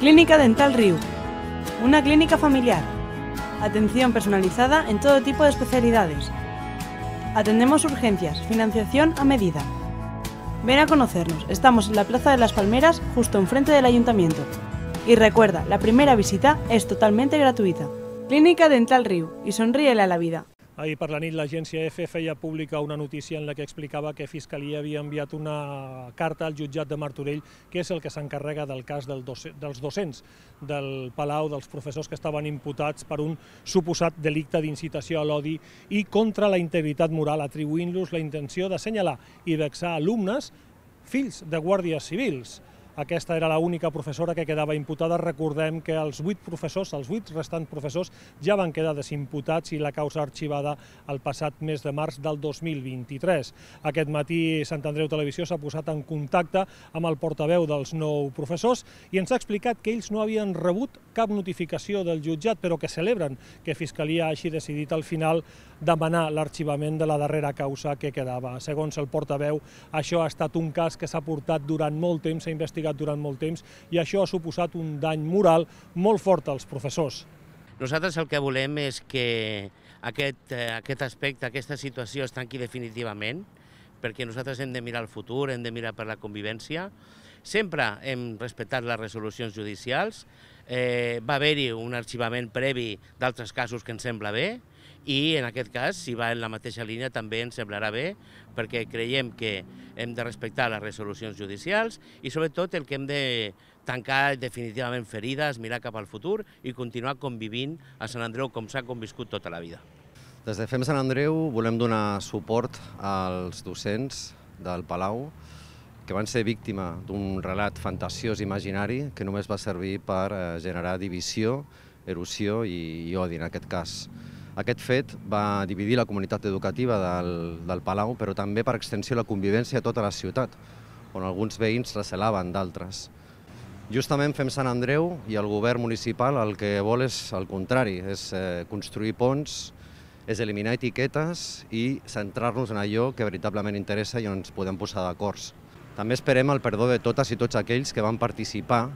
Clínica Dental Riu. Una clínica familiar. Atención personalizada en todo tipo de especialidades. Atendemos urgencias, financiación a medida. Ven a conocernos, estamos en la Plaza de las Palmeras, justo enfrente del ayuntamiento. Y recuerda, la primera visita es totalmente gratuita. Clínica Dental Riu y sonríele a la vida. Ahir per la nit l'agència EFE feia pública una notícia en la que explicava que Fiscalia havia enviat una carta al jutjat de Martorell, que és el que s'encarrega del cas del doce, dels docents del Palau, dels professors que estaven imputats per un suposat delicte d'incitació a l'odi i contra la integritat moral, atribuint-los la intenció d'assenyalar i vexar alumnes fills de guàrdies civils. Aquesta era l'única professora que quedava imputada. Recordem que els vuit professors, els vuit restants professors, ja van quedar desimputats i la causa arxivada el passat mes de març del 2023. Aquest matí Sant Andreu Televisió s'ha posat en contacte amb el portaveu dels nou professors i ens ha explicat que ells no havien rebut cap notificació del jutjat, però que celebren que Fiscalia hagi decidit al final demanar l'arxivament de la darrera causa que quedava. Segons el portaveu, això ha estat un cas que s'ha portat durant molt temps a investigar castigat durant molt temps i això ha suposat un dany moral molt fort als professors. Nosaltres el que volem és que aquest, eh, aquest aspecte, aquesta situació es tanqui definitivament, perquè nosaltres hem de mirar el futur, hem de mirar per la convivència. Sempre hem respectat les resolucions judicials, eh, va haver-hi un arxivament previ d'altres casos que ens sembla bé, i en aquest cas, si va en la mateixa línia, també ens semblarà bé, perquè creiem que hem de respectar les resolucions judicials i sobretot el que hem de tancar definitivament ferides, mirar cap al futur i continuar convivint a Sant Andreu com s'ha conviscut tota la vida. Des de FEM Sant Andreu volem donar suport als docents del Palau que van ser víctima d'un relat fantasiós imaginari que només va servir per eh, generar divisió, erosió i, i odi en aquest cas. Aquest fet va dividir la comunitat educativa del, del Palau, però també per extensió la convivència a tota la ciutat, on alguns veïns recelaven d'altres. Justament fem Sant Andreu i el govern municipal el que vol és el contrari, és eh, construir ponts, és eliminar etiquetes i centrar-nos en allò que veritablement interessa i on ens podem posar d'acords. També esperem el perdó de totes i tots aquells que van participar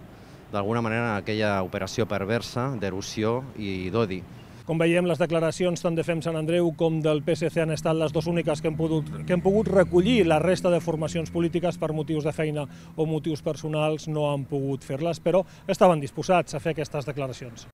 d'alguna manera en aquella operació perversa d'erosió i d'odi. Com veiem, les declaracions tant de FEM Sant Andreu com del PSC han estat les dues úniques que hem pogut, que hem pogut recollir. La resta de formacions polítiques, per motius de feina o motius personals, no han pogut fer-les, però estaven disposats a fer aquestes declaracions.